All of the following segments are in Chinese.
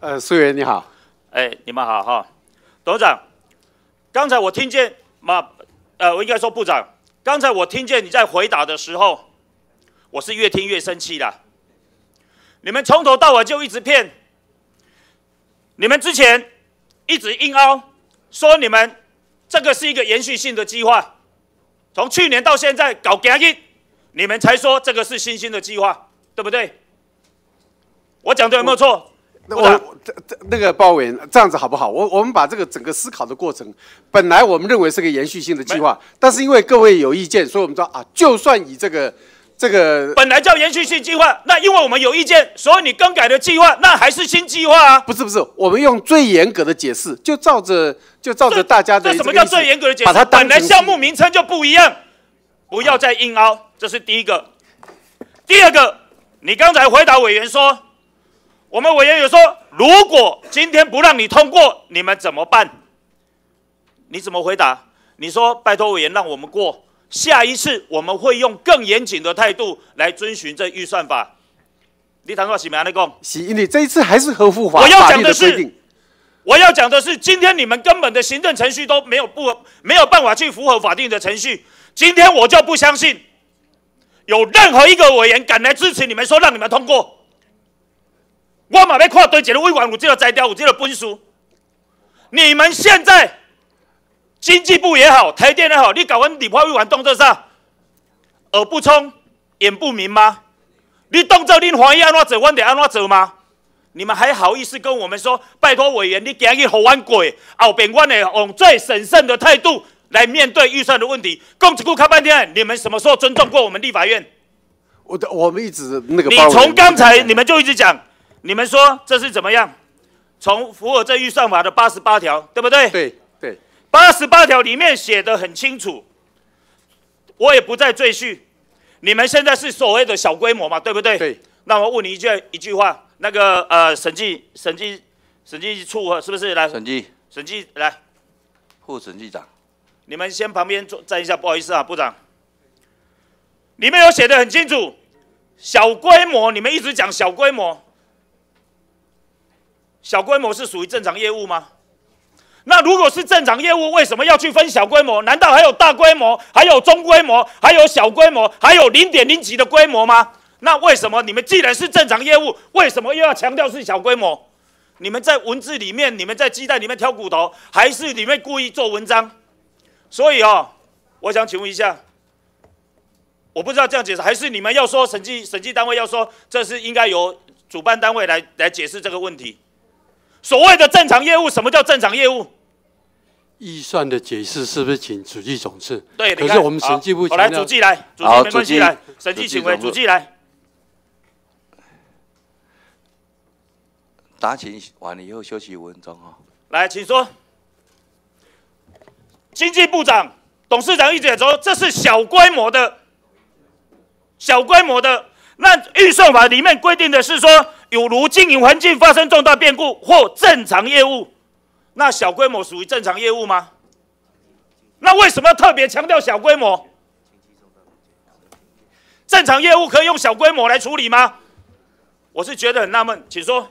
呃，苏媛你好，哎，你们好哈，董事长。刚才我听见嘛，呃，我应该说部长。刚才我听见你在回答的时候，我是越听越生气的。你们从头到尾就一直骗，你们之前一直硬凹说你们这个是一个延续性的计划，从去年到现在搞加印，你们才说这个是新兴的计划。对不对？我讲的有没有错？那我这这那个包围这样子好不好？我我们把这个整个思考的过程，本来我们认为是个延续性的计划，但是因为各位有意见，所以我们说啊，就算以这个这个本来叫延续性计划，那因为我们有意见，所以你更改的计划，那还是新计划啊？不是不是，我们用最严格的解释，就照着就照着大家的。这什么叫最严格的解释？把它本来项目名称就不一样，不要再硬凹，这是第一个。第二个。你刚才回答委员说，我们委员也说，如果今天不让你通过，你们怎么办？你怎么回答？你说拜托委员让我们过，下一次我们会用更严谨的态度来遵循这预算法。你谈话是没安内功，是你这一次还是合乎法讲的是，我要讲的是今天你们根本的行政程序都没有不没有办法去符合法定的程序，今天我就不相信。有任何一个委员敢来支持你们，说让你们通过，我马被跨堆解来，未完我就要摘掉，我就要搬书。你们现在经济部也好，台电也好，你搞完你破坏未完动作上，耳不聪，眼不明吗？你动作你怀疑安怎做，阮得安怎做吗？你们还好意思跟我们说，拜托委员，你今日好完过，后边阮的用最审慎的态度。来面对预算的问题，公职库看半天，你们什么时候尊重过我们立法院？我的我们一直那个。你从刚才你们就一直讲，你们说这是怎么样？从《符尔镇预算法》的八十八条，对不对？对对。八十八条里面写的很清楚，我也不再赘叙。你们现在是所谓的小规模嘛，对不对？对。那我问你一句一句话，那个呃，审计审计审计处是不是来？审计审计来，副审计长。你们先旁边坐站一下，不好意思啊，部长。里面有写的很清楚，小规模，你们一直讲小规模，小规模是属于正常业务吗？那如果是正常业务，为什么要去分小规模？难道还有大规模、还有中规模、还有小规模、还有零点零几的规模吗？那为什么你们既然是正常业务，为什么又要强调是小规模？你们在文字里面，你们在鸡蛋里面挑骨头，还是你们故意做文章？所以啊，我想请问一下，我不知道这样解释，还是你们要说审计审计单位要说，这是应该由主办单位来来解释这个问题。所谓的正常业务，什么叫正常业务？预算的解释是不是请主计总次？对，可是我们审计部。好来，主计来，主计来，审计请为主计来。答请完了以后休息五分钟哦。来，请说。经济部长、董事长一直也说，这是小规模的，小规模的。那预算法里面规定的是说，有如经营环境发生重大变故或正常业务，那小规模属于正常业务吗？那为什么特别强调小规模？正常业务可以用小规模来处理吗？我是觉得很纳闷，请说。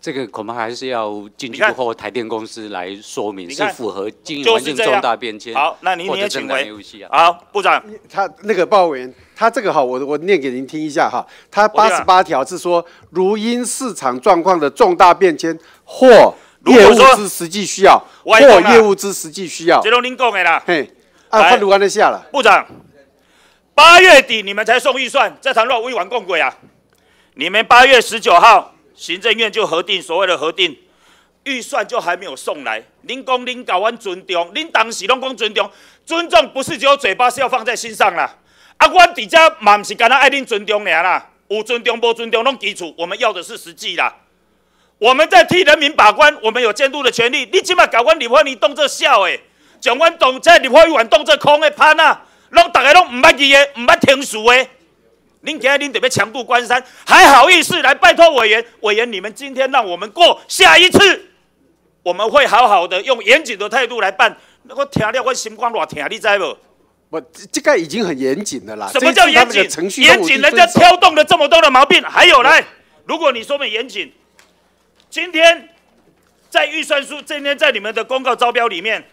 这个恐怕还是要进去步或台电公司来说明是符合经营环境重大变迁。好，那您也请回。好，部长，他那个报委员，他这个哈，我我念给您听一下哈，他八十八条是说，如因市场状况的重大变迁或业务之实际需要，或业务之实际需要，就如您讲的啦。嘿，啊，字如安得下了。部长，八月底你们才送预算，这场若未完共轨啊？你们八月十九号。行政院就核定所谓的核定预算，就还没有送来。您讲您搞阮尊重，您当时拢讲尊重，尊重不是只有嘴巴是要放在心上啦。啊，阮伫只嘛不是干那爱恁尊重啦，有尊重无尊重拢基础，我们要的是实际啦。我们在替人民把关，我们有监督的权利。你起码搞完你话你动这笑诶，将阮动这你话阮动这空诶判啊，拢大家拢唔捌伊诶，唔捌听书诶。您杰林，准备强渡关山，还好意思来拜托委员？委员，你们今天让我们过，下一次我们会好好的用严谨的态度来办。那个听料会心光偌听，你知不？我这个已经很严谨的啦。什么叫严谨？程序严谨，人家挑动了这么多的毛病。还有来，如果你说没严谨，今天在预算书，今天在你们的公告招标里面，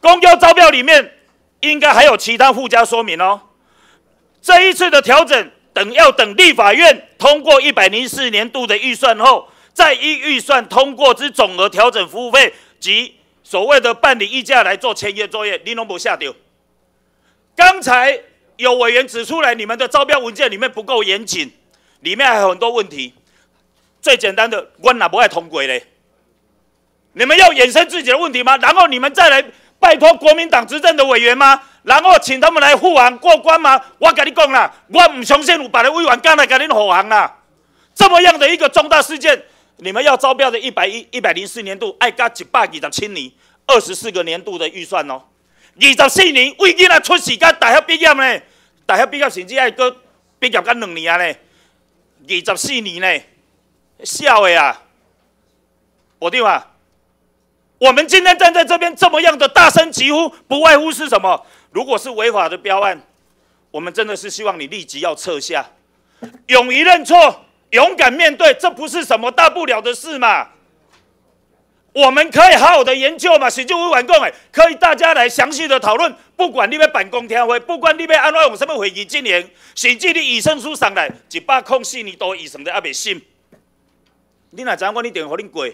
公告招标里面应该还有其他附加说明哦。这一次的调整，等要等立法院通过一百零四年度的预算后，再依预算通过之总额调整服务费及所谓的办理议价来做签约作业，你能不下丢？刚才有委员指出来，你们的招标文件里面不够严谨，里面还有很多问题。最简单的，我哪不爱通轨嘞？你们要衍生自己的问题吗？然后你们再来。拜托国民党执政的委员吗？然后请他们来护航过关吗？我跟你讲啦，我唔相信有把的委员干来甲恁护航啦。这么样的一个重大事件，你们要招标的一百一一百零四年度爱加一百二十七年，二十四个年度的预算哦。二十四年，我已经出时间大学毕业呢？大学毕业甚至爱过毕业干两年啊咧，二十四年呢？笑喂啊，我听话。我们今天站在这边这么样的大声疾呼，不外乎是什么？如果是违法的标案，我们真的是希望你立即要撤下，勇于认错，勇敢面对，这不是什么大不了的事嘛？我们可以好好的研究嘛？审计委员讲，哎，可以大家来详细的讨论。不管你们办公开会，不管你们安排用什么会议进行，审计的医生书上来，一把控四厘多生算也未信。你哪知我一定和你过？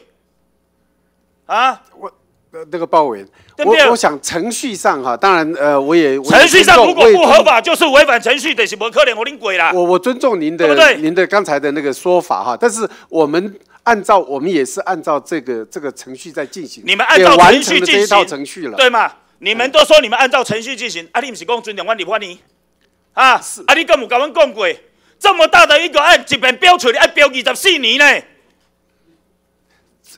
啊，我呃那个包围，我我想程序上哈，当然呃我也程序上如果不合法就是违反程序，等什么可怜我领鬼啦。我我尊重您的，您的刚才的那个说法哈，但是我们按照我们也是按照这个这个程序在进行，你们按照程序进行，程序了，对嘛？你们都说你们按照程序进行，啊，你不是公尊两万零八年，啊，啊，你跟我讲我讲鬼，这么大的一个案，一边标出来要标二十四年呢。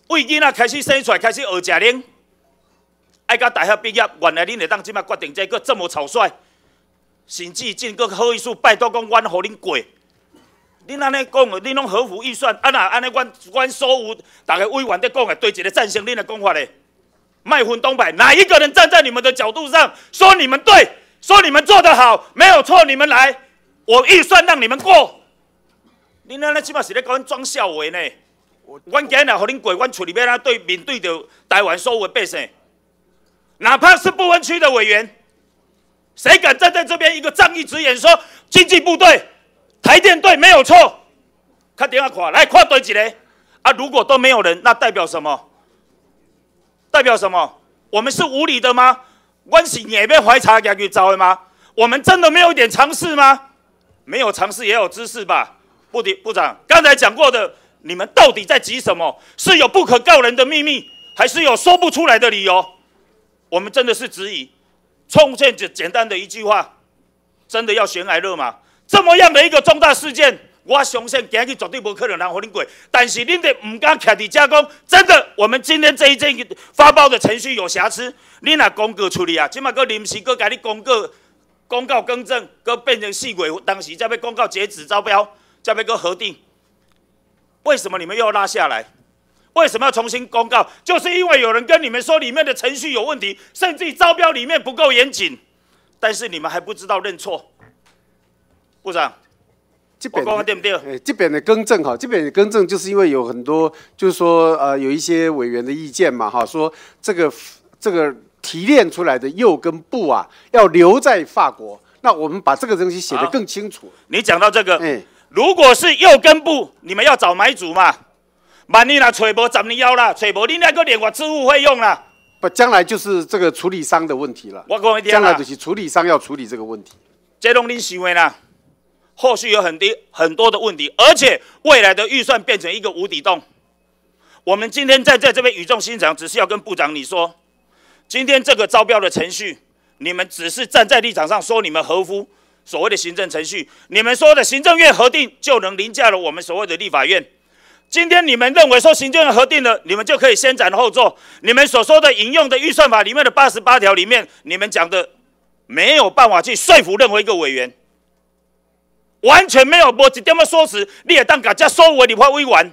为囡仔开始生出来，开始学食奶，爱甲大学毕业，原来恁会当即摆决定这个这么草率，甚至进个好意思拜托讲，阮互恁过。恁安尼讲，恁拢合乎预算？安那安尼，阮阮所有大家委员都讲的，对一个赞成恁的讲法嘞。卖分东北，哪一个人站在你们的角度上说你们对，说你们做得好没有错？你们来，我预算让你们过。恁安尼即马是咧搞阮装笑话呢？我今天来，让恁过，我厝里边啊，对面对着台湾所有的百姓，哪怕是不分区的委员，谁敢站在这边一个仗义直言说经济部队、台电队没有错？看电话夸，来夸多几嘞？啊，如果都没有人，那代表什么？代表什么？我们是无理的吗？关系也被怀查给去招了吗？我们真的没有一点尝试吗？没有尝试也有知识吧？部的部长刚才讲过的。你们到底在急什么？是有不可告人的秘密，还是有说不出来的理由？我们真的是质疑，冲线简简单的一句话，真的要悬崖勒马？这么样的一个重大事件，我相信今天绝对不可能让和你鬼。但是恁的唔敢彻底加工，真的，我们今天这一件发包的程序有瑕疵，你来公告处理啊！今嘛个临时个加哩公告，公告更正，个变成细鬼，当时再被公告截止招标，再被个核定。为什么你们又要拉下来？为什么要重新公告？就是因为有人跟你们说里面的程序有问题，甚至招标里面不够严谨，但是你们还不知道认错。部长，我刚对不对？哎，这边的更正哈，这边的更正就是因为有很多，就是说呃，有一些委员的意见嘛，哈，说这个这个提炼出来的右跟布啊要留在法国，那我们把这个东西写得更清楚。你讲到这个，嗯。如果是右根部，你们要找买主嘛？万一那采博找你腰啦，采博你那个脸我支付费用啦。不，将来就是这个处理商的问题了。我讲一点啊，将来就是处理商要处理这个问题。杰隆你行为呢，后续有很多很多的问题，而且未来的预算变成一个无底洞。我们今天站在这边语重心长，只是要跟部长你说，今天这个招标的程序，你们只是站在立场上说你们合乎。所谓的行政程序，你们说的行政院核定就能凌驾了我们所谓的立法院。今天你们认为说行政院核定了，你们就可以先斩后奏。你们所说的引用的预算法里面的八十八条里面，你们讲的没有办法去说服任何一个委员，完全没有，无一点么说辞。你也当敢家说我你怕委员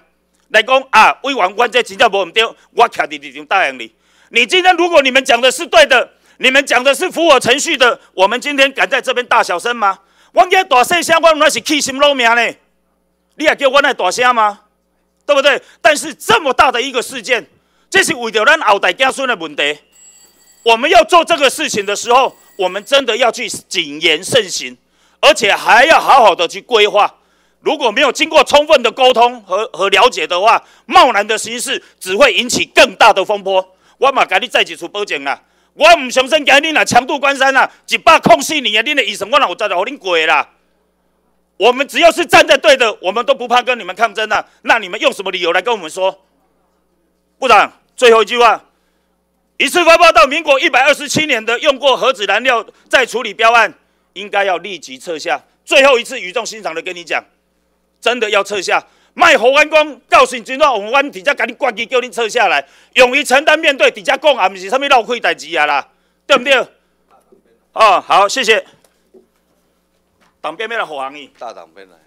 来讲啊，委员关这真正无唔对，我徛在立场答应你。你今天如果你们讲的是对的。你们讲的是符合程序的，我们今天敢在这边大小声吗？我讲大声，相关那是弃心露命呢，你也叫我那大声吗？对不对？但是这么大的一个事件，这是为了咱后代子孙的问题。我们要做这个事情的时候，我们真的要去谨言慎行，而且还要好好的去规划。如果没有经过充分的沟通和和了解的话，贸然的形式只会引起更大的风波。我马赶你再几处报警啊！我唔想生革你啦，强渡关山啦，只怕空隙。你啊！你那以什么？我哪有知道？我恁鬼啦！我们只要是站在对的，我们都不怕跟你们抗争的。那你们用什么理由来跟我们说？部长，最后一句话：一次发报到民国一百二十七年的用过核子燃料再处理标案，应该要立即撤下。最后一次语重心长的跟你讲，真的要撤下。卖互阮讲，教训真话，虎安直接甲你关机，叫你撤下来，勇于承担面对，直接讲，也毋是啥物闹亏代志啊啦，对不对？哦，好，谢谢。党边边的好，安伊。大党边来。